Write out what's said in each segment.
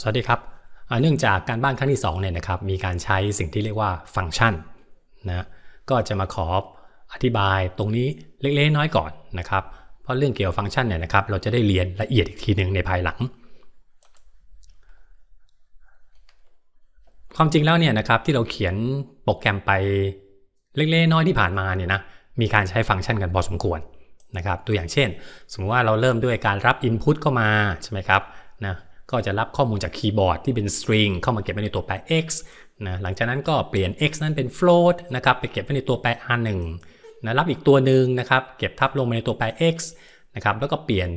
สวัสดีครับเนื่องจากการบ้านครั้งที่2เนี่ยนะครับ มีการใช้สิ่งที่เรียกว่าฟังก์ชันนะ ก็จะมาขออธิบายตรงนี้เล็กๆน้อยก่อนนะครับ เพราะเรื่องเกี่ยวฟังก์ชันเนี่ยนะครับ เราจะได้เรียนละเอียดอีกทีหนึ่งในภายหลัง ความจริงแล้วเนี่ยนะครับที่เราเขียนโปรแกรมไปเล็กๆน้อยที่ผ่านมาเนี่ยนะ มีการใช้ฟังก์ชันกันพอสมควรนะครับ ตัวอย่างเช่น สมมติว่าเราเริ่มด้วยการรับ Input เข้ามาใช่ไหมครับนะก็จะรับข้อมูลจากคีย์บอร์ดที่เป็นสตริงเข้ามาเก็บไว้ในตัวแปร x นะหลังจากนั้นก็เปลี่ยน x นั้นเป็น float นะครับไปเก็บไว้ในตัวแปร r 1นะรับอีกตัวหนึ่งนะครับเก็บทับลงมาในตัวแปร x นะครับแล้วก็เปลี่ยน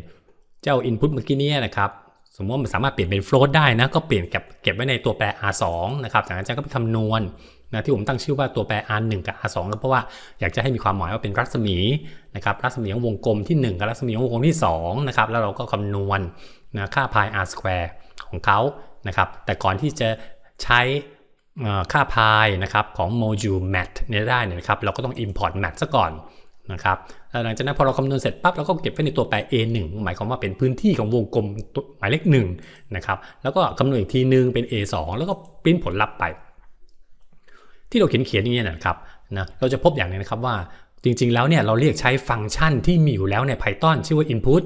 เจ้า input เมื่อกี้นี้นะครับสมมติว่ามันสามารถเปลี่ยนเป็น float ได้นะก็เปลี่ยนเก็บเก็บไว้ในตัวแปร r 2นะครับจากนั้นอาจารย์ก็ไปคำนวณนะที่ผมตั้งชื่อว่าตัวแปร r 1กับ r 2แล้วเพราะว่าอยากจะให้มีความหมายว่าเป็นรัศมีนะครับรัศมีของวงกลมที่ 1กับรัศมีของวงกลมที่2นะครับแล้วเราก็คำนวณนะค่าพาย r square ของเขานะครับ แต่ก่อนที่จะใช้ค่าพายนะครับของ module mat เนี่ยได้นะครับ เราก็ต้อง import mat ซะก่อนนะครับหลังจากนั้นพอเราคำนวณเสร็จปั๊บเราก็เก็บไว้ในตัวแปร a 1หมายความว่าเป็นพื้นที่ของวงกลมหมายเลข1นะครับ แล้วก็คำนวณอีกทีนึงเป็น a 2แล้วก็ปริ้นผลลัพธ์ไป ที่เราเขียนเขียนอย่างเงี้ยนะครับนะเราจะพบอย่างนึงนะครับว่าจริงๆ แล้วเนี่ยเราเรียกใช้ฟังก์ชันที่มีอยู่แล้วใน Python ชื่อว่า input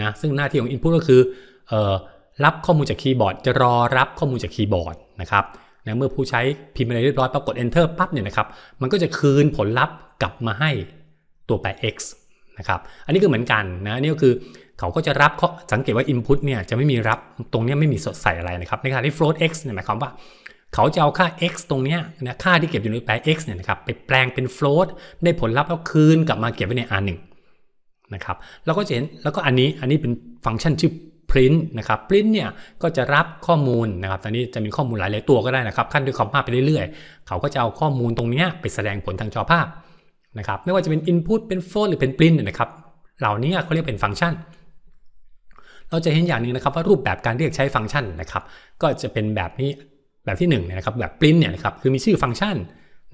นะซึ่งหน้าที่ของ Input ก็คืออรับข้อมูลจากคีย์บอร์ด จะรอรับข้อมูลจากคีย์บอร์ดนะครับนะเมื่อผู้ใช้พิมพ์อะไรเรียบร้อยปรากด Enter ปั๊บเนี่ยนะครับมันก็จะคืนผลลัพธ์กลับมาให้ตัวแปร x นะครับอันนี้ก็เหมือนกันนะนี่ก็คือเขาก็จะรับสังเกตว่า Input เนี่ยจะไม่มีรับตรงนี้ไม่มีสดใสอะไรนะครับในขณะที่ float x เนี่ยหมายความว่าเขาจะเอาค่า x ตรงนี้นะค่าที่เก็บอยู่ในแปร x เนี่ยนะครับไปแปลงเป็น float ได้ผลลัพธ์แล้วคืนกลับมาเก็บไว้ใน r 1นะครับเราก็จะเห็นแล้วก็อันนี้อันนี้เป็นฟังก์ชันชื่อ print นะครับ print เนี่ยก็จะรับข้อมูลนะครับ ตอนนี้จะมีข้อมูลหลายหลายตัวก็ได้นะครับขั้นด้วยคอมภาพไปเรื่อย ๆ เขาก็จะเอาข้อมูลตรงนี้ไปแสดงผลทางจอภาพนะครับไม่ว่าจะเป็น input เป็น float หรือเป็น print นะครับเหล่านี้เขาเรียกเป็นฟังก์ชัน เราจะเห็นอย่างนึงนะครับว่ารูปแบบการเรียกใช้ฟังก์ชันนะครับก็จะเป็นแบบนี้แบบที่1น่นะครับแบบ print เนี่ยนะครับคือมีชื่อฟังก์ชัน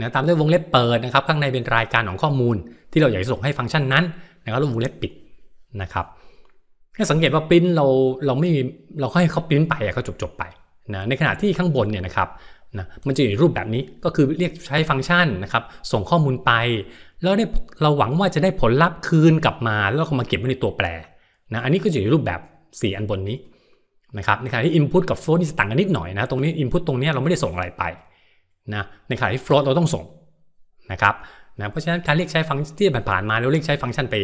นะตามด้วยวงเล็บเปิดนะครับข้างในเป็นรายการของข้อมูล ที่เราอยากส่งให้ฟังก์ชันนั้นแล้วก็ลกวงเล็บปิดนะครับ ถ้าสังเกตว่าปริ้นเราเราไม่เราให้เขาปริ้นไปเขาจบจบไปนะ ในขณะที่ข้างบนเนี่ยนะครับนะมันจะอยู่รูปแบบนี้ก็คือเรียกใช้ฟังก์ชันนะครับ ส่งข้อมูลไป แล้วได้เราหวังว่าจะได้ผลลัพธ์คืนกลับมา แล้วก็มาเก็บไว้ในตัวแปรนะอันนี้ก็จะอยู่รูปแบบ 4 อันบนนี้นะครับในขณะที่ Input กับ Float นี่ต่างกันนิดหน่อยนะตรงนี้ Input ตรงนี้เราไม่ได้ส่งอะไรไปนะในขณะที่ Float เราต้องส่งนะครับนะเพราะฉะนั้นการเรียกใช้ฟังก์ชันที่ผ่านมาเราเรียกใช้ฟังก์ชันไป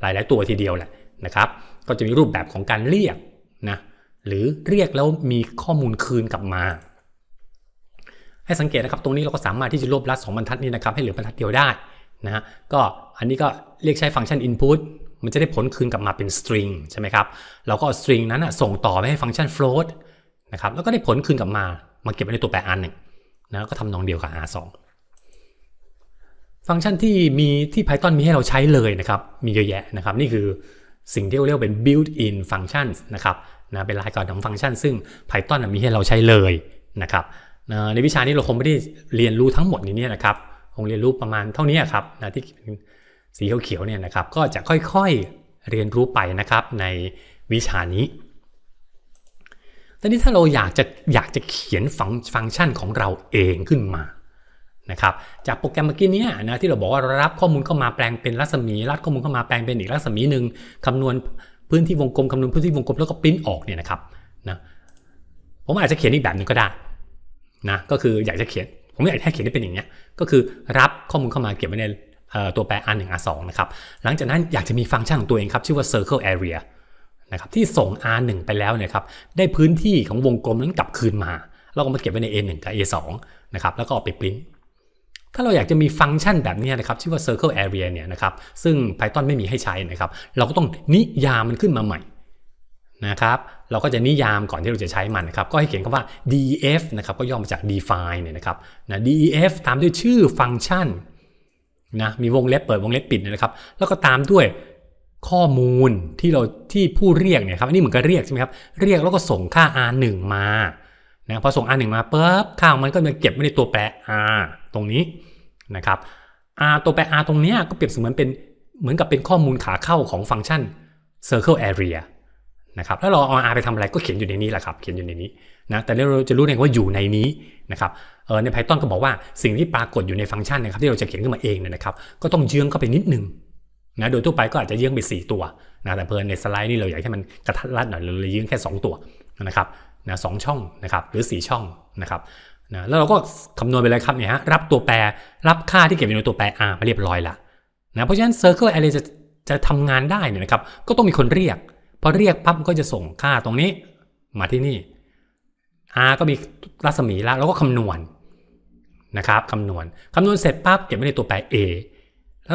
หลายๆตัวทีเดียวแหละนะครับก็จะมีรูปแบบของการเรียกนะหรือเรียกแล้วมีข้อมูลคืนกลับมา ให้สังเกตนะครับตรงนี้เราก็สามารถที่จะรวบรัดงบรรทัดนี้นะครับให้เหลือบรรทัดเดียวได้นะะก็อันนี้ก็เรียกใช้ฟังก์ชัน input มันจะได้ผลคืนกลับมาเป็น string ใช่ไหมครับเราก็เอา string นั้นส่งต่อไปให้ฟังก์ชัน float นะครับแล้วก็ได้ผลคืนกลับมามา เก็บไว้ในตัวแปรอันหนึ่งนะก็ทำนองเดียวกับ r2 ฟังก์ชันที่มีที่ Python มีให้เราใช้เลยนะครับมีเยอะแยะนะครับนี่คือสิ่งที่เรียกเป็น built-in functions นะครับนะเป็นรายการของฟังก์ชัน ซึ่ง Python มีให้เราใช้เลยนะครับในวิชานี้เราคงไม่ได้เรียนรู้ทั้งหมดในนี้นะครับ คงเรียนรู้ประมาณเท่านี้ครับนะที่สีเขียวๆเนี่ยนะครับก็จะค่อยๆเรียนรู้ไปนะครับในวิชานี้ ตอนนี้ถ้าเราอยากจะอยากจะเขียนฟังฟังก์ชันของเราเองขึ้นมานะครับจากโปรแกรมเมื่อกี้นี้นะที่เราบอกว่ารับข้อมูลเข้ามาแปลงเป็นรัศมี รัดข้อมูลเข้ามาแปลงเป็นอีกรัศมีหนึ่งคำนวณพื้นที่วงกลมคำนวณพื้นที่วงกลมแล้วก็ปริ้นออกเนี่ยนะครับนะผมอาจจะเขียนอีกแบบนึงก็ได้นะ ก็คืออยากจะเขียน ผมอยากให้เขียนได้เป็นอย่างเนี้ยก็คือรับข้อมูลเข้ามาเก็บไว้ในตัวแปร r 1 r 2นะครับ หลังจากนั้นอยากจะมีฟังก์ชันของตัวเองครับชื่อว่า circle area นะครับ ที่ส่ง r 1ไปแล้วเนี่ยครับ ได้พื้นที่ของวงกลมนั้นกลับคืนมา เราก็มาเก็บไว้ใน a 1กับ a 2นะครับแล้วก็ออกไปปริ้นถ้าเราอยากจะมีฟังก์ชันแบบนี้นะครับชื่อว่า circle area เนี่ยนะครับ ซึ่ง Python ไม่มีให้ใช้นะครับ เราก็ต้องนิยามมันขึ้นมาใหม่นะครับ เราก็จะนิยามก่อนที่เราจะใช้มันนะครับ ก็ให้เขียนคำว่า def นะครับ ก็ย่อมาจาก define เนี่ยนะครับนะ def ตามด้วยชื่อฟังก์ชันนะมีวงเล็บเปิดวงเล็บปิดนะครับ แล้วก็ตามด้วยข้อมูลที่เราที่ผู้เรียกเนี่ยครับอันนี้เหมือนกับเรียกใช่ไหมครับเรียกแล้วก็ส่งค่า r 1มานะพอส่ง R1 มาปุ๊บค่าของมันก็มาเก็บไว้ในตัวแปร R ตรงนี้นะครับ R ตัวแปร R ตรงนี้ก็เปรียบเสมือนเป็นเหมือนกับเป็นข้อมูลขาเข้าของฟังก์ชัน circle area นะครับแล้วเราเอา R ไปทำอะไรก็เขียนอยู่ในนี้แหละครับเขียนอยู่ในนี้นะแต่เราจะรู้เองว่าอยู่ในนี้นะครับเออใน Python ก็บอกว่าสิ่งที่ปรากฏอยู่ในฟังก์ชันนะครับที่เราจะเขียนขึ้นมาเองเนี่ยนะครับก็ต้องเยื้องเข้าไปนิดนึงนะโดยทั่วไปก็อาจจะเยื้องไป4ตัวนะแต่เพลอนในสไลด์นี่เราอยากให้มันกระทัดรัดหน่อยเราเลยเยื้องแค่2ตัวนะครับนะสช่องนะครับหรือ 4 ช่องนะครับนะแล้วเราก็คำนวณไปเลยครับเนี่ยฮะรับตัวแปรรับค่าที่เก็บอยู่ในตัวแปร r มาเรียบร้อยละนะเพราะฉะนั้น circle array จะจะทำงานได้เนี่ยนะครับก็ต้องมีคนเรียกพอเรียกปั๊บก็จะส่งค่าตรงนี้ มาที่นี่ r ก็มีรัศมีแล้วเราก็คำนวณนะครับคำนวณคำนวณเสร็จปั๊บเก็บไว้ในตัวแปร a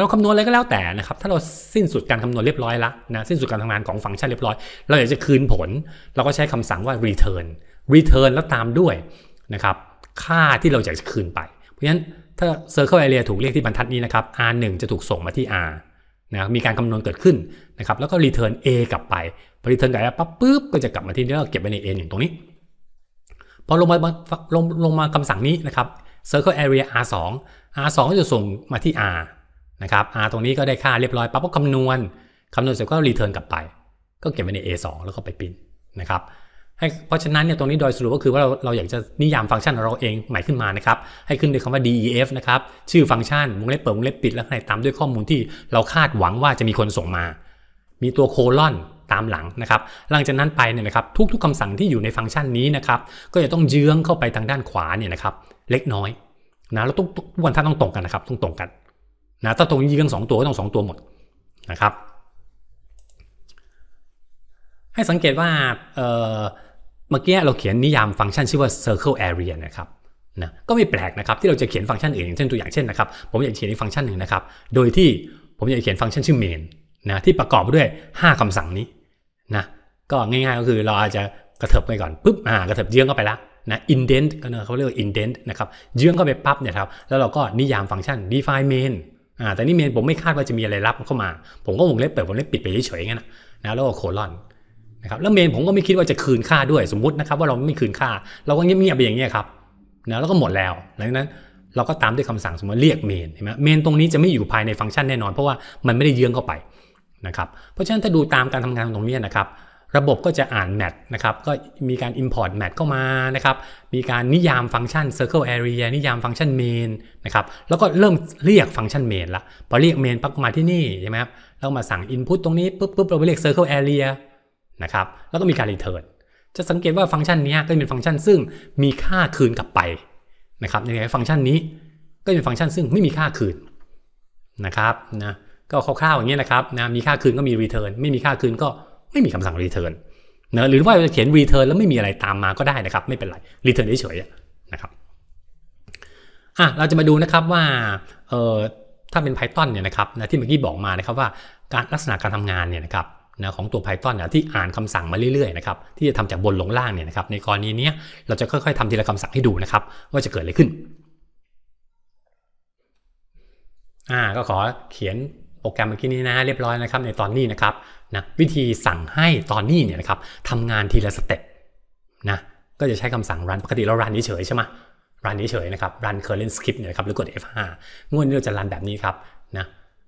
เราคำนวณอะไรก็แล้วแต่นะครับ ถ้าเราสิ้นสุดการคำนวณเรียบร้อยแล้วนะ สิ้นสุดการทำงานของฟังก์ชันเรียบร้อย เราอยากจะคืนผล เราก็ใช้คำสั่งว่า return return แล้วตามด้วยนะครับ ค่าที่เราอยากจะคืนไป เพราะฉะนั้นถ้า circle area ถูกเรียกที่บรรทัดนี้นะครับ r 1จะถูกส่งมาที่ r นะ มีการคำนวณเกิดขึ้นนะครับ แล้วก็ return a กลับไปพอ return กลับไปปั๊บปุ๊บก็จะกลับมาที่ที่เราเก็บไว้ใน a 1ตรงนี้ พอลงมาลงลงมาคำสั่งนี้นะครับ circle area r 2 r 2ก็จะส่งมาที่ r นะครับ r ตรงนี้ก็ได้ค่าเรียบร้อย ปั๊บก็คำนวณ คำนวณเสร็จก็รีเทิร์นกลับไป ก็เก็บไว้ใน a2 แล้วก็ไปปิ้นนะครับ ให้ เพราะฉะนั้นเนี่ย ตรงนี้โดยสรุปก็คือว่าเรา เราอยากจะนิยามฟังก์ชันของเราเองใหม่ขึ้นมานะครับ ให้ขึ้นด้วยคำว่า def นะครับ ชื่อฟังก์ชันวงเล็บเปิดวงเล็บปิด แล้วในตามด้วยข้อมูลที่เราคาดหวังว่าจะมีคนส่งมา มีตัวโคลอนตามหลังนะครับ หลังจากนั้นไปเนี่ยนะครับ ทุกๆคำสั่งที่อยู่ในฟังก์ชันนี้นะครับ ก็จะต้องเยื้องเข้าไปทางด้านขวาเนี่ยนะครับเล็กน้อยนะเราต้องวันท่านต้องตรงกันนะครับต้องตรงกันนะ ถ้าตรงนี้ยิงสองตัว ก็ต้องสองตัวหมดนะครับ ให้สังเกตว่าเมื่อกี้เราเขียนนิยามฟังก์ชันชื่อว่า circle area นะครับนะ ก็ไม่แปลกนะครับที่เราจะเขียนฟังก์ชันอื่นอย่างเช่นตัวอย่างเช่นนะครับผมอยากเขียนอีกฟังก์ชันหนึ่งนะครับ โดยที่ผมอยากเขียนฟังก์ชันชื่อ main นะที่ประกอบด้วย 5 คำสั่งนี้นะ ก็ง่ายๆก็คือเราอาจจะกระเถิบไปก่อนปุ๊บอ่ากระเถิบเยื้องเข้าไปแล้วนะ indent ก็เนอะเขาเรียกว่า indent นะครับเยื้องเข้าไปปั๊บเนี่ยครับแล้วเราก็นิยามฟังก์ชัน define main อ่าแต่นี่เมนผมไม่คาดว่าจะมีอะไรรับเข้ามา ผมก็วงเล็บเปิดวงเล็บปิดไปเฉยๆงั้นนะแล้วก็โคลอนนะครับแล้วเมนผมก็ไม่คิดว่าจะคืนค่าด้วยสมมุตินะครับ ว่าเราไม่คืนค่า เราก็เงียบๆไปอย่างเงี้ยครับนะแล้วก็หมดแล้วหลังนั้น เราก็ตามด้วยคำสั่งสมมติเรียกเมนเห็นไหมเมนตรงนี้จะไม่อยู่ภายในฟังก์ชันแน่นอนเพราะว่ามันไม่ได้เยื้องเข้าไปนะครับเพราะฉะนั้นถ้าดูตามการทำงานตรงนี้นะครับระบบก็จะอ่านแมทนะครับก็มีการ Import แมทเข้ามานะครับมีการนิยามฟังก์ชัน Circle Area นิยามฟังก์ชัน main นะครับแล้วก็เริ่มเรียกฟังก์ชัน main ละพอเรียก main ปั๊บมาที่นี่ใช่ไหมครับแล้วมาสั่ง input ตรงนี้ปุ๊บปุ๊บเราไปเรียก Circle Area นะครับแล้วก็มีการ return จะสังเกตว่าฟังก์ชันนี้ก็เป็นฟังก์ชันซึ่งมีค่าคืนกลับไปนะครับในฟังก์ชันนี้ก็เป็นฟังก์ชันซึ่งไม่มีค่าคืนนะครับนะก็คร่าวๆอย่างนี้นะครับนะมีค่าคืนก็มี return ไม่มีค่าคืนก็ไม่มีคำสั่ง return เนะหรือว่าจะเขียน return แล้วไม่มีอะไรตามมาก็ได้นะครับไม่เป็นไร return เฉยๆนะครับอ่ะเราจะมาดูนะครับว่าเอ่อถ้าเป็น Python เนี่ยนะครับนะที่เมื่อกี้บอกมานะครับว่าการลักษณะการทำงานเนี่ยนะครับนะของตัว Python นยที่อ่านคำสั่งมาเรื่อยๆนะครับที่จะทำจากบนลงล่างเนี่ยนะครับในกรณีนี้เราจะค่อยๆทำทีละคำสั่งให้ดูนะครับว่าจะเกิดอะไรขึ้นอ่าก็ขอเขียนโปรแกรมเมื่อกี้นี้นะเรียบร้อยนะครับในตอนนี้นะครับนะวิธีสั่งให้ตอนนี้เนี่ยนะครับทำงานทีละสเต็ปนะก็จะใช้คำสั่ง run ปกติเรา run เฉยใช่ไหม run เฉยนะครับ run current script เนี่ยครับหรือกด F5 งวดนี้เราจะ run แบบนี้ครับนะ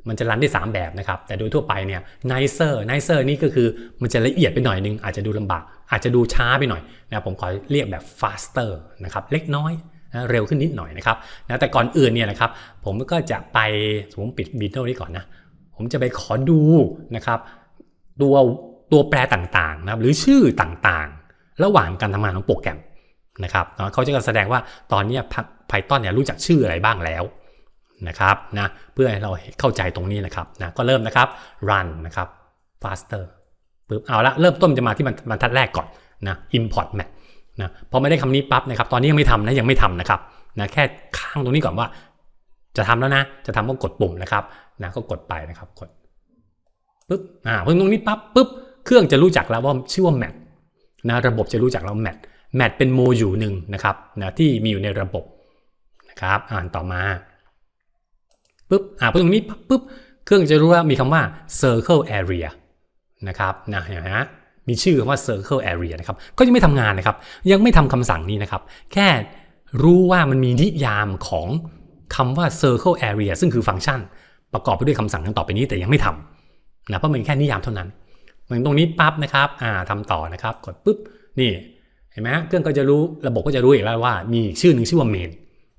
มันจะรันได้ 3 แบบนะครับ แต่โดยทั่วไปเนี่ย nicer nicer นี่ก็คือมันจะละเอียดไปหน่อยนึงอาจจะดูลำบาก อาจจะดูช้าไปหน่อยนะผมขอเรียกแบบ faster นะครับเล็กน้อยนะเร็วขึ้นนิดหน่อยนะครับนะแต่ก่อนอื่นเนี่ยนะครับผมก็จะไปสมมติปิด b e a t l นี้ก่อนนะผมจะไปขอดูนะครับ ตัวตัวแปรต่างๆนะครับ หรือชื่อต่างๆ ระหว่างการทำงานของโปรแกรมนะครับเาะขาจะแสดงว่าตอนนี้ไพทอนเนี่ยรู้จักชื่ออะไรบ้างแล้วนะครับนะเพื่อให้เราเข้าใจตรงนี้นะครับนะก็เริ่มนะครับ run นะครับ faster ปึ๊บเอาละ เริ่มต้นจะมาที่มันมันทัดแรกก่อนนะ import map นะพอไม่ได้คำนี้ปั๊บนะครับ ตอนนี้ยังไม่ทำนะยังไม่ทำนะครับนะแค่ข้างตรงนี้ก่อนว่า จะทำแล้วนะ จะทำก็กดปุ่มนะครับนะก็กดไปนะครับกดปึ๊บอ่าพอตรงนี้ปั๊บปึ๊บเครื่องจะรู้จักแล้วว่าชื่อว่าแมทนะระบบจะรู้จักแล้วแมทแมทเป็นโมอยู่หนึ่งนะครับนะที่มีอยู่ในระบบนะครับอ่านต่อมาปึ๊บอ่าพอตรงนี้ปั๊บปึ๊บเครื่องจะรู้ว่ามีคำว่า circle area นะครับนะเห็นไหมมีชื่อว่า circle area นะครับก็ยังไม่ทำงานนะครับ ยังไม่ทำคำสั่งนี้นะครับแค่รู้ว่ามันมีนิยามของคำว่า circle area ซึ่งคือฟังก์ชันประกอบไปด้วยคำสั่งทั้งต่อไปนี้แต่ยังไม่ทำนะเพราะมันแค่นิยามเท่านั้น เหมือนตรงนี้ปั๊บนะครับอ่าทำต่อนะครับ กดปุ๊บนี่ เห็นไหมเครื่องก็จะรู้ระบบก็จะรู้อีกแล้วว่ามีชื่อหนึ่งชื่อว่าเมน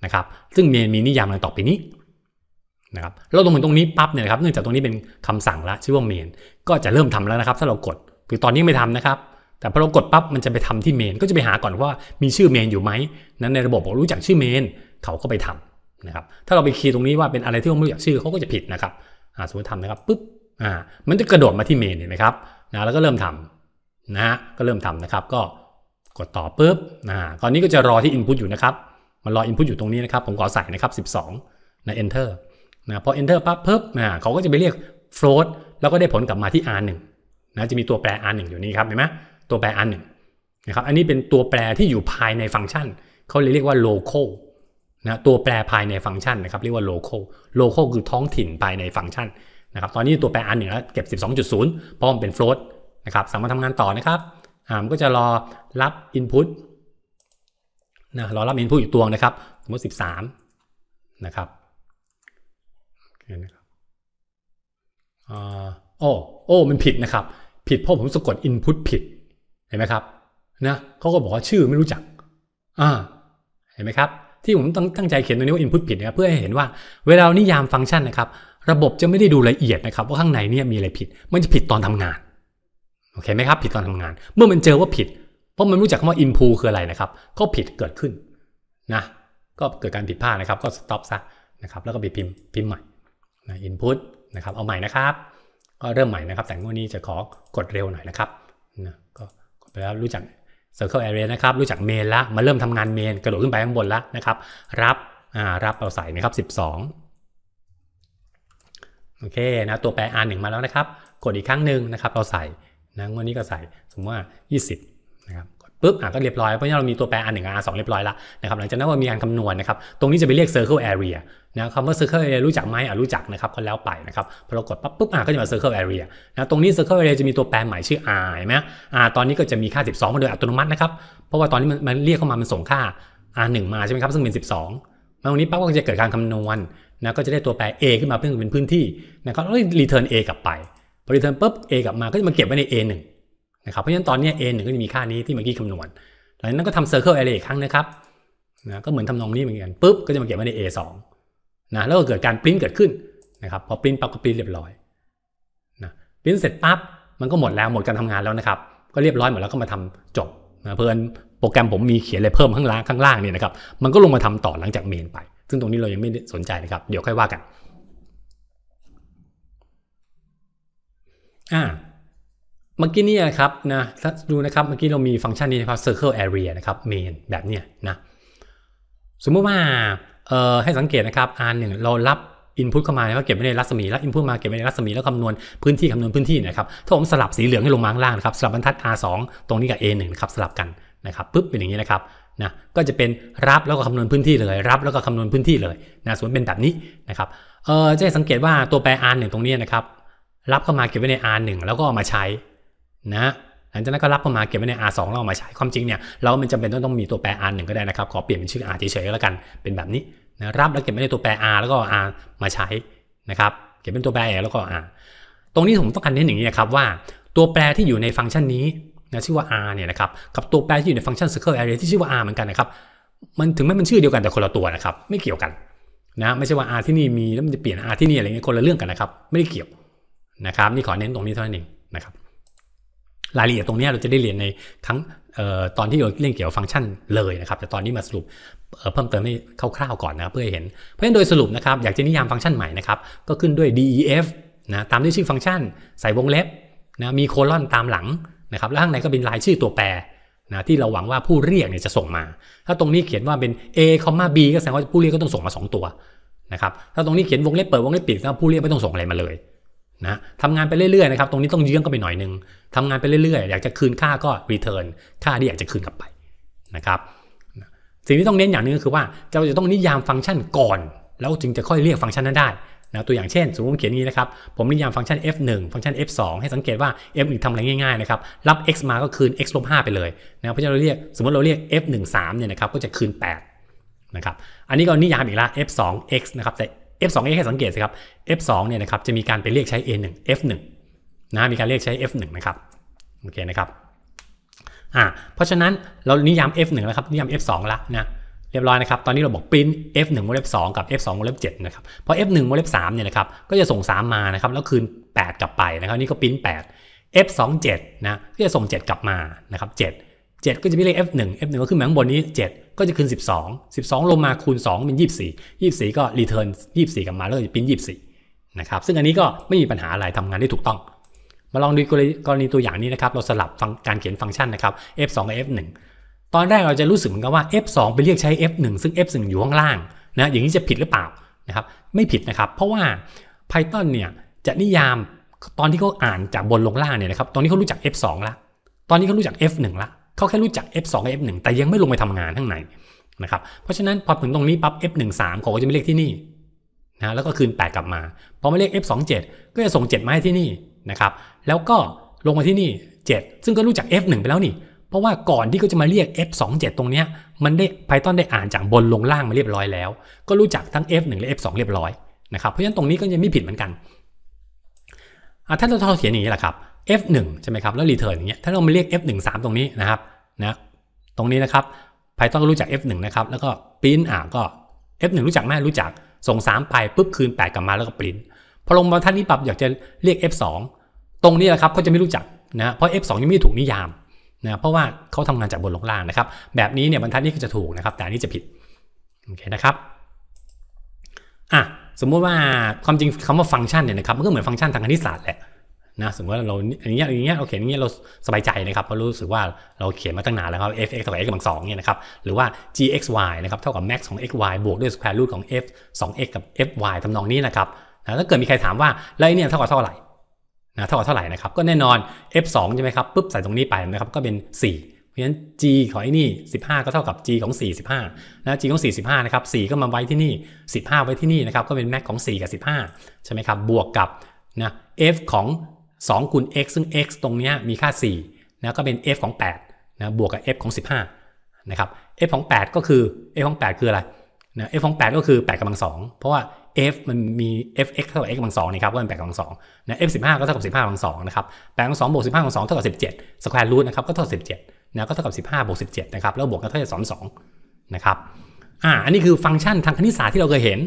นะครับซึ่งเมนมีนิยามะไรต่อไปนี้นะครับเราลงถึงตรงนี้ปั๊บเนี่ยนะครับเนื่องจากตรงนี้เป็นคำสั่งละชื่อว่าเมนก็จะเริ่มทำแล้วนะครับ ถ้าเรากดคือตอนนี้ไม่ทำนะครับ แต่พอเรากดปั๊บมันจะไปทำที่เมน ก็จะไปหาก่อนว่า มีชื่อเมนอยู่ไหมนั้นในระบบบอกรู้จักชื่อเมนเขาก็ไปทำนะครับถ้าเราไปคีย์ตรงนี้ว่าเป็นอะไรที่เราไม่อยากชื่อเขาก็จะผิดนะครับ สมมติทำนะครับปุ๊บอ่ามันจะกระโดดมาที่เมนเห็นไหมครับนะแล้วก็เริ่มทำนะฮะก็เริ่มทำนะครับ ก็กดต่อปุ๊บนะตอนนี้ก็จะรอที่ Input อยู่นะครับ มันรอ Input อยู่ตรงนี้นะครับ ผมขอใส่นะครับ 12นะ Enter นะพอ Enter ปั๊บปุ๊บนะเขาก็จะไปเรียก float แล้วก็ได้ผลกลับมาที่ R1 นะจะมีตัวแปร R1 อยู่นี่ครับเห็นไหมตัวแปร R1 นะครับอันนี้เป็นตัวแปรที่อยู่ภายในฟังก์ชันเขาเลยเรียกว่า local นะตัวแปรภายในฟังก์ชันนะครับเรียกว่า local local คือท้องถิ่นภายในฟังก์ชันนะครับตอนนี้ตัวแปรอันหนึ่งแล้วเก็บ 12.0เพราะมันเป็น float นะครับสามารถทำงานต่อนะครับอ่ามก็จะรอรับ input นะรอรับ input อีกตัวนะครับ สมมติ13 นะครับนะครับโอ้โอ้ มันผิดนะครับ ผิดเพราะผมสะกด input ผิดเห็นไหมครับนะเขาก็บอกว่าชื่อไม่รู้จัก อ่าเห็นไหมครับที่ผมตั้งตั้งใจเขียนตรงนี้ว่า input ผิดนะครับเพื่อให้เห็นว่าเวลานิยามฟังก์ชันนะครับ ระบบจะไม่ได้ดูละเอียดนะครับ ว่าข้างในเนี่ยมีอะไรผิด มันจะผิดตอนทำงานโอเคไหมครับผิดตอนทำงาน เมื่อมันเจอว่าผิด เพราะมันรู้จักคำว่า i ิ p พุตคืออะไรนะครับก็ผิดเกิดขึ้นนะก็เกิดการผิดพลาดนะครับ ก็ stop ซะนะครับแล้วก็ไปพิมพ์พิมพ์ใหม่นะ input นะครับเอาใหม่นะครับ ก็เริ่มใหม่นะครับแต่งวดนี้จะขอกดเร็วหน่อยนะครับนะก็ไปแล้วรู้จัก Circle Area นะครับ รู้จักเมนละมาเริ่มทำงานเมนกระโดดขึ้นไปข้างบนละนะครับ รับอ่ารับเอาใส่นะครับ 12 โอเคนะ ตัวแปร R 1มาแล้วนะครับ กดอีกครั้งหนึ่งนะครับ เราใส่นะววนนี้ก็ใส่สมมติว่า 20 นะครับปุ๊บอ่ะก็เรียบร้อยเพราะงั้นเรามีตัวแปรอันหนึ่งอันสองเรียบร้อยละนะครับหลังจากนั้นก็มีการคำนวณนะครับตรงนี้จะไปเรียก circle area นะคำว่า circle area รู้จักไหมอ่ะรู้จักนะครับก็แล้วไปนะครับพอเรากดปั๊บปุ๊บอ่ะก็จะมา circle area นะตรงนี้ circle area จะมีตัวแปรใหม่ชื่อ r ใช่ไหม r ตอนนี้ก็จะมีค่า 12มาโดยอัตโนมัตินะครับเพราะว่าตอนนี้มันเรียกเข้ามา มันส่งค่า r 1มาใช่ไหมครับซึ่งเป็น12มาตรงนี้ปั๊บก็จะเกิดการคำนวณนะก็จะได้ตัวแปร a ขึ้นมาเพื่อเป็นพื้นที่นะครับแล้วรีเทิร์น a กลับไปพอรีเทิร์นปุ๊บ a กลับมาก็จะมาเก็บไว้ใน a 1ะครับเพราะฉะนั้นตอนนี้เอหนึ่งก็จะมีค่านี้ที่เมื่อกี้คำนวณ หลังนั้นก็ทำเซอร์เคิลแอเรอีกครั้งนะครับนะก็เหมือนทำนองนี้เหมือนกันปุ๊บก็จะมาเก็บไว้ใน A2 นะแล้วก็เกิดการปริ้นเกิดขึ้นนะครับพอปริ้นปั๊บก็ปริ้นเรียบร้อยนะปริ้นเสร็จปั๊บมันก็หมดแล้วหมดการทำงานแล้วนะครับ ก็เรียบร้อยหมดแล้วก็มาทำจบนะเพื่อนโปรแกรมผมมีเขียนอะไรเพิ่มข้างล่างข้างล่างเนี่ยนะครับมันก็ลงมาทำต่อหลังจากเมนไป ซึ่งตรงนี้เรายังไม่สนใจนะครับเดี๋ยวค่อยว่ากันอ่าเมื่อกี้นี่นะครับนะดูนะครับเมื่อกี้เรามีฟังก์ชันนี้นะครับ circle area นะครับ main แบบเนี้ยนะสมมติว่าเอ่อให้สังเกตนะครับ r งเรารับ input เข้ามาแล้วเก็บไว้ในรัศมีแล้ว input มาเก็บไว้ในรัศมีแล้วคำนวณพื้นที่คำนวณพื้นที่นะครับถ้าผมสลับสีเหลืองให้ลงมาข้างล่างนะครับสลับบรรทัด r 2ตรงนี้กับ a 1นะครับสลับกันนะครับปุ๊บเป็นอย่างนี้นะครับนะก็จะเป็นรับแล้วก็คำนวณพื้นที่เลยรับแล้วก็คำนวณพื้นที่เลยนะส่วนเป็นแบบนี้นะครับเออจะสังเกตว่าตัวแปร r 1ตรงนี้นะครับรับเข้ามาเก็บไว้ใน r 1แล้วก็เอามาใช้นะหลังจากนั้นก็รับเข้ามาเก็บไว้ใน R2 เรามาใช้ความจริงเนี่ยเรามันจำเป็นต้องต้องมีตัวแปร R หนึ่งก็ได้นะครับขอเปลี่ยนเป็นชื่อ R เฉยๆก็แล้วกันเป็นแบบนี้นะรับแล้วเก็บไว้ในตัวแปร R แล้วก็ R มาใช้นะครับเก็บเป็นตัวแปร R แล้วก็ R ตรงนี้ผมต้องการเน้นอย่างนี้นะครับว่าตัวแปรที่อยู่ในฟังก์ชันนี้นะชื่อว่า R เนี่ยนะครับ กับตัวแปรที่อยู่ในฟังก์ชัน circle area ที่ชื่อว่า R เหมือนกันนะครับมันถึงแม้มันชื่อเดียวกันแต่คนละตัวนะครับไม่เกี่ยวกันนะไม่ใช่ว่า R ที่นี่มีแล้วมันจะเปลี่ยน R ที่นี่อะไรเงี้ยคนละเรื่องกันนะครับไม่ได้เกี่ยวนะครับนี่ขอเน้นตรงนี้เท่านั้นเองนะครับรายละเอียดตรงนี้เราจะได้เรียนในทั้งตอนที่เราเรียนเกี่ยวฟังก์ชันเลยนะครับแต่ตอนนี้มาสรุปเพิ่มเติมให้คร่าวๆก่อน นะครับเพื่อให้เห็น เพราะฉะนั้นโดยสรุปนะครับอยากจะนิยามฟังก์ชันใหม่นะครับก็ขึ้นด้วย def นะตามด้วยชื่อฟังก์ชัน ใส่วงเล็บนะมีโคลอนตามหลังนะครับแล้วข้างในก็เป็นรายชื่อตัวแปรนะที่เราหวังว่าผู้เรียกเนี่ยจะส่งมา ถ้าตรงนี้เขียนว่าเป็น a comma b ก็แสดงว่าผู้เรียกก็ต้องส่งมา2ตัวนะครับถ้าตรงนี้เขียนวงเล็บเปิดวงเล็บปิดแล้วผู้เรียกไม่ต้องส่งอะไรมาเลยนะทำงานไปเรื่อยๆนะครับ ตรงนี้ต้องเยื้องกันไปหน่อยนึงทำงานไปเรื่อยๆ อยากจะคืนค่าก็รีเทิร์นค่าที่อยากจะคืนกลับไปนะครับสิ่งที่ต้องเน้นอย่างนึงก็คือว่าเราจะต้องนิยามฟังก์ชันก่อน แล้วจึงจะค่อยเรียกฟังก์ชันนั้นได้นะตัวอย่างเช่นสมมติผมเขียนนี้นะครับ ผมนิยามฟังก์ชัน f1 ฟังก์ชัน f2 ให้สังเกตว่า f1 ทำอะไรง่ายๆนะครับ รับ x มาก็คืน x ลบ5ไปเลยนะเพราะฉะนั้นเราเรียกสมมติเราเรียก f1 3เนี่ยนะครับ ก็จะคืน8นะครับ อันนี้ก็นิยามอีกละ f2 x นะครับแต่ f2a ให้สังเกตสิครับ f2 เนี่ยนะครับจะมีการไปเรียกใช้ a1 f1 นะมีการเรียกใช้ f1 นะครับโอเคนะครับอ่าเพราะฉะนั้นเรานิยาม f1 แล้วครับ นิยาม f2 ละนะเรียบร้อยนะครับ ตอนนี้เราบอกปริ้น f1 วงเล็บ2 กับ f2 วงเล็บ7นะครับพอ f1 วงเล็บ3เนี่ยนะครับก็จะส่ง 3 มานะครับแล้วคืน 8 กลับไปนะครับนี่ก็ปริ้น8 f2 7นะก็จะส่ง 7 กลับมานะครับ7 7 ก็จะมีเลข f1 f1 ก็ขึ้นมาข้างบนนี้ 7 ก็จะขึ้น12 12 ลงมาคูณ 2 เป็น 24 24 ก็รีเทิร์น24กลับมาแล้วก็จะปิ้น24นะครับ ซึ่งอันนี้ก็ไม่มีปัญหาอะไรทำงานได้ถูกต้อง มาลองดูกรณีตัวอย่างนี้นะครับ เราสลับการเขียนฟังก์ชันนะครับ f2 กับ f1 ตอนแรกเราจะรู้สึกเหมือนกันว่า f2 ไปเรียกใช้ f1 ซึ่ง f1 อยู่ข้างล่างนะ อย่างนี้จะผิดหรือเปล่านะครับ ไม่ผิดนะครับ เพราะว่า Python เนี่ยจะนิยามตอนที่เขาอ่านจากบนลงล่างเนี่ยนะครับตอนนี้เขารู้จัก f2 ละตอนนี้เขารู้จัก f1 ละเขาแค่รู้จัก F2 กับ F1 แต่ยังไม่ลงไปทำงานข้างในนะครับ เพราะฉะนั้นพอถึงตรงนี้ปั๊บ F13 เขาก็จะไม่เรียกที่นี่นะแล้วก็คืน8กลับมา พอมาเรียก F27 ก็จะส่ง 7 มาให้ที่นี่นะครับ แล้วก็ลงมาที่นี่ 7 ซึ่งก็รู้จัก F1 ไปแล้วนี่เพราะว่าก่อนที่เขาจะมาเรียก F27 ตรงเนี้ยมันได้ Python ได้อ่านจากบนลงล่างมาเรียบร้อยแล้ว ก็รู้จักทั้ง F1 และ F2 เรียบร้อยนะครับ เพราะฉะนั้นตรงนี้ก็ยังไม่ผิดเหมือนกันถ้าเราเขียนอย่างนี้แหละครับ F1 ใช่ไหมครับแล้ว return อย่างเงี้ยถ้าเรามาเรียก F13 ตรงนี้นะครับนะตรงนี้นะครับ Python ก็รู้จัก F1 นะครับ แล้วก็ print อ่ะก็ F1 รู้จักไหมรู้จัก ส่ง3ไปปุ๊บคืน8กลับมาแล้วก็ print พอลงมาท่านนี้ปรับอยากจะเรียก F2 ตรงนี้แหละครับเขาจะไม่รู้จักนะเพราะ F2 ยังไม่ถูกนิยามนะ เพราะว่าเขาทำงานจากบนลงล่างนะครับ แบบนี้เนี่ยบรรทัดนี้ก็จะถูกนะครับ แต่อันนี้จะผิดโอเคนะครับ อ่ะสมมุติว่าความจริงคำว่าฟังก์ชันเนี่ยนะครับมันก็เหมือนฟังก์ชันทางคณิตศาสตร์แหละนะสมมติว่าเราอย่างเงี้ยอย่างเงี้ยเราเขียนอย่างเงี้ยเราสบายใจนะครับเพราะรู้สึกว่าเราเขียนมาตั้งนานแล้วครับ f x กับ x กำลังสองเนี่ยนะครับหรือว่า g x y นะครับเท่ากับ max ของ x y บวกด้วย square root ของ f 2 x กับ f y ทำนองนี้นะครับนะถ้าเกิดมีใครถามว่าลรเนี่ยเท่ากับเท่าไหร่นะเท่ากับเท่าไหร่นะครับก็แน่นอน f 2 ใช่ไหมครับปุ๊บใส่ตรงนี้ไปนะครับก็เป็น 4 เพราะฉะนั้น g ของไอ้นี่15 ก็เท่ากับ g ของ 45นะ g ของ 45นะครับ 4 ก็มาไว้ที่นี่ 15 ไว้ที่นี่นะครับก็เป็น max ของ4 กับ 15ใช่ไหมครับบวกกับนะ f ของ2คูณ x ซึ่ง x ตรงนี้มีค่า4นะก็เป็น f ของ8นะบวกกับ f ของ 15นะครับ f ของ 8 ก็คือ f ของ8คืออะไรนะ f ของ 8 ก็คือ 8กำลัง2 เพราะว่า f มันมี fx เท่ากับ x กำลังสองนะครับก็เป็น8กำลังสองนะ f 15 ก็เท่ากับ 15กำลังสองนะครับ8กำลังสองบวก15กำลังสองเท่ากับ17 square root นะครับก็เท่ากับ 17นะก็เท่ากับ 15บวก17นะครับแล้วบวกกันเท่ากับ22นะครับอ่าอันนี้คือฟังก์ชันทางคณิตศาสตร์ที่เราเคยเห็น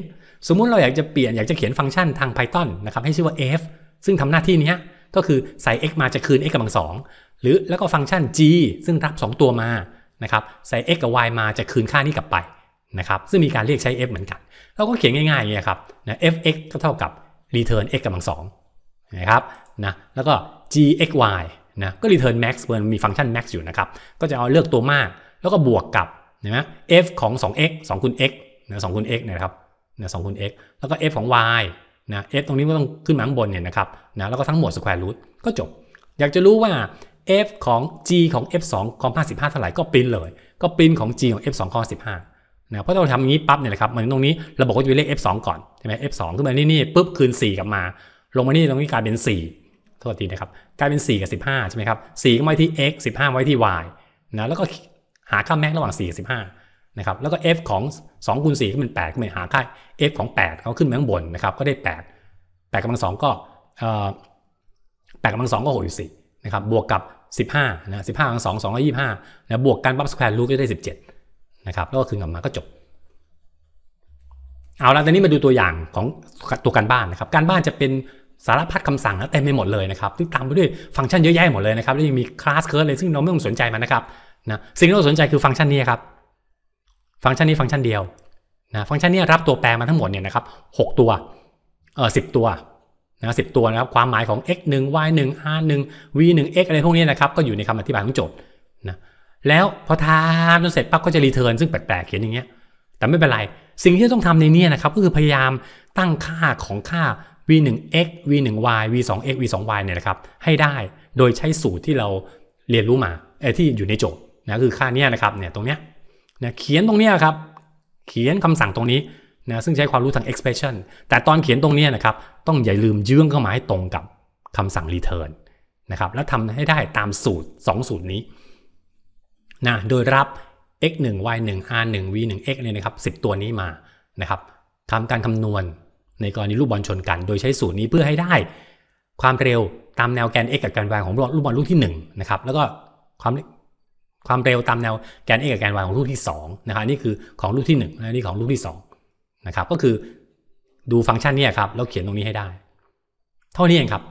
สมมุติเราอยากจะเปลี่ยนอยากจะเขียนฟังก์ชันทาง Python นะครับให้ชื่อว่า f ซึ่งทำหน้าที่นี้ก็คือใส่ x มาจะคืน x กำลังสองหรือแล้วก็ฟังก์ชัน g ซึ่งรับ 2 ตัวมา นะครับ ใส่ x กับ y มาจะคืนค่านี้กลับไป นะครับ ซึ่งมีการเรียกใช้ f เหมือนกัน เราก็เขียนง่ายๆ อย่างนี้ครับ นะ fx ก็เท่ากับ return x กำลังสองนะครับ นะ แล้วก็ gxy นะ ก็ return max เมันมีฟังก์ชัน max อยู่นะครับ ก็จะเอาเลือกตัวมาก แล้วก็บวกกับนะ f ของ 2x 2คูณ x นะ2คูณ x นะครับนะ2คูณ x แล้วก็ f ของ y นะ f ตรงนี้ก็ต้องขึ้นมาข้างบนเนี่ยนะครับนะแล้วก็ทั้งหมด square root ก็จบ อยากจะรู้ว่า f ของ g ของ f 2คอม้าเท่าไหร่ก็ปริ้นเลย ก็ปริ้นของ g ของ f 2คอม15นะเพราะเราทำอย่างนี้ปั๊บเนี่ยแหละครับมันตรงนี้ เราบอกว่าจะเป็นเลข f 2ก่อนใช่ไหม f 2ขึ้นมานี่นี่ปุ๊บคืน 4 กลับมา ลงมานี่ตรงนี้กลายเป็น4โทษทีนะครับกลายเป็น 4กับ15 ใช่ไหมครับ4ก็ไว้ที่ x 15 ไว้ที่ y นะแล้วก็หาค่าแม็กระหว่าง4กับ15นะครับแล้วก็ f ของ2คูณ4ก็เป็น 8 ก็เป็นหาค่า f ของ 8 เขาขึ้นมาข้างบนนะครับก็ได้ 8 8กำลังสองก็แปดกำลังสองก็หกสิบสี่นะครับบวกกับ 15 นะสิบห้ากำลังสองสองร้อยยี่ห้านะบวกกันปั๊บสแควร์รูทก็ได้ 17นะครับแล้วก็คืนกลับมาก็จบ เอาละตอนนี้มาดูตัวอย่างของตัวการบ้านนะครับการบ้านจะเป็นสารพัดคำสั่งแลเต็มไปหมดเลยนะครับที่ตามไปด้วยฟังก์ชันเยอะแยะหมดเลยนะครับแล้วยังมีคลาสเคิร์สเลยซึ่งเราไม่ต้องสนใจมันนะครับนะสิ่งที่เราสนใจคือฟังก์ชันนี้ครับฟังก์ชันนี้ฟังก์ชันเดียวนะฟังก์ชันนี้รับตัวแปรมาทั้งหมดเนี่ยนะครับหตัวเออสิตัวนะสิตัวนะครับความหมายของ x 1 y 1 r 1 v 1 x อะไรพวกนี้นะครับ ก็อยู่ในคำอธิบายของโจทย์นะแล้วพอทำจนเสร็จปั๊บก็จะรีเทิร์นซึ่งแปลกๆเขียนอย่างเงี้ยแต่ไม่เป็นไร สิ่งที่ต้องทำในนี้นะครับ ก็คือพยายามตั้งค่าของค่า v 1 x v 1 y v 2 x v 2 y เนี่ยนะครับ ให้ได้โดยใช้สูตรที่เราเรียนรู้มาอที่อยู่ในโจทย์นะคือค่านี้นะครับเนี่ยตรงเนี้ยนะเขียนตรงนี้ครับ เขียนคำสั่งตรงนี้นะซึ่งใช้ความรู้ทาง expression แต่ตอนเขียนตรงนี้นะครับ ต้องอย่าลืมยื่นเข้ามาให้ตรงกับคำสั่ง return นะครับ แล้วทำให้ได้ตามสูตร 2 สูตรนี้นะโดยรับ x 1 y 1 r 1 v 1 x เนี่ยนะครับ10 ตัวนี้มา นะครับทำการคำนวณในกรณีลูกบอลชนกัน โดยใช้สูตรนี้เพื่อให้ได้ความเร็ว ตามแนวแกน x กับแกน y ของลูกบอลลูกที่1นะครับ แล้วก็ความความเร็วตามแนวแกน A กับแกน y ของลูกที่2นะครับนี่คือของลูกที่1และนี่ของลูกที่ 2 นะครับ ก็คือดูฟังก์ชันนี้ครับ แล้วเขียนตรงนี้ให้ได้ เท่านี้เองครับ